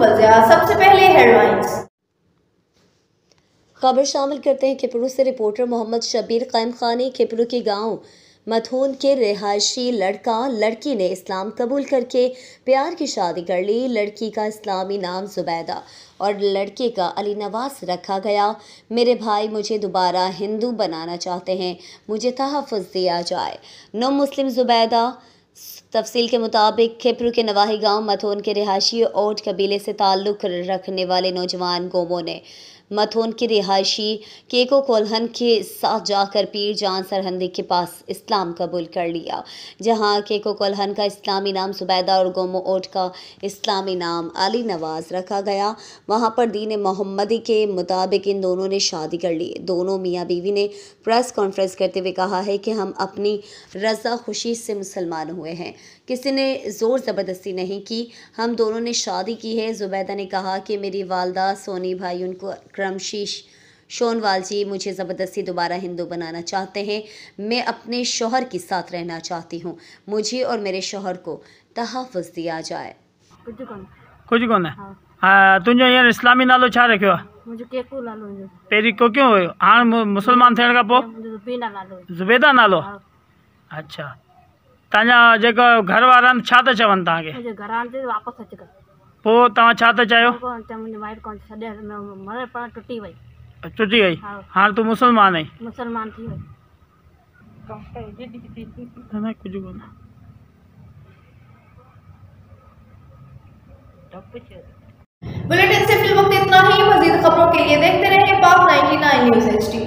सबसे पहले हेडलाइंस खबर शामिल करते हैं खिपरू से रिपोर्टर मोहम्मद शबीर कैम खान ने खिपरू के गांव मथुन के रिहायशी लड़का लड़की ने इस्लाम कबूल करके प्यार की शादी कर ली लड़की का इस्लामी नाम जुबैदा और लड़के का अली नवास रखा गया मेरे भाई मुझे दोबारा हिंदू बनाना चाहते हैं मुझे तहफ़ दिया जाए नो मुस्लिम जुबैदा तफसील के मुताबिक खिप्र के नवाही गांव मथोन के रिहायशी ओट कबीले से ताल्लुक़ रखने वाले नौजवान गोमो ने मथुन के रिहायशी केको कोल्हन के साथ जाकर पीर जान सरहंदी के पास इस्लाम कबूल कर लिया जहां केको कोल्हन का इस्लामी नाम सुबैदा और गोमो ओट का इस्लामी नाम अली नवाज रखा गया वहां पर दीन मोहम्मदी के मुताबिक इन दोनों ने शादी कर ली दोनों मियाँ बीवी ने प्रेस कॉन्फ्रेंस करते हुए कहा है कि हम अपनी रज़ा खुशी से मुसलमान हुए हैं किसी ने ज़ोर ज़बरदस्ती नहीं की हम दोनों ने शादी की है जुबैदा ने कहा कि मेरी वालदा सोनी भाई उनको क्रमशीश शोनवाल जी मुझे ज़बरदस्ती दोबारा हिंदू बनाना चाहते हैं मैं अपने शोहर के साथ रहना चाहती हूँ मुझे और मेरे शोहर को तहफ़ दिया जाए कुछ कौन है हाँ। आ, हाँ, तुंहिंजो इस्लामी नालो छा मुझे नालो जो पेरी को क्यों हो हां मुसलमान थियण का पो ज़ुबेदा नालो जुबेदा नालो हाँ। अच्छा तव्हांजा जेका घर वाला छा त चवन ता के वापस अच कर पोइ तव्हां छा था चाहियो कोन त मुंहिंजी माइट कोन सॼे मरे पर टुटी वई टुटी गई हां तू मुसलमान है मुसलमान थी वई न कुझु कोन बुलेटिन से फिल्म वक्त इतना ही मजीद खबरों के लिए देखते रहिए पाक 99 न्यूज एच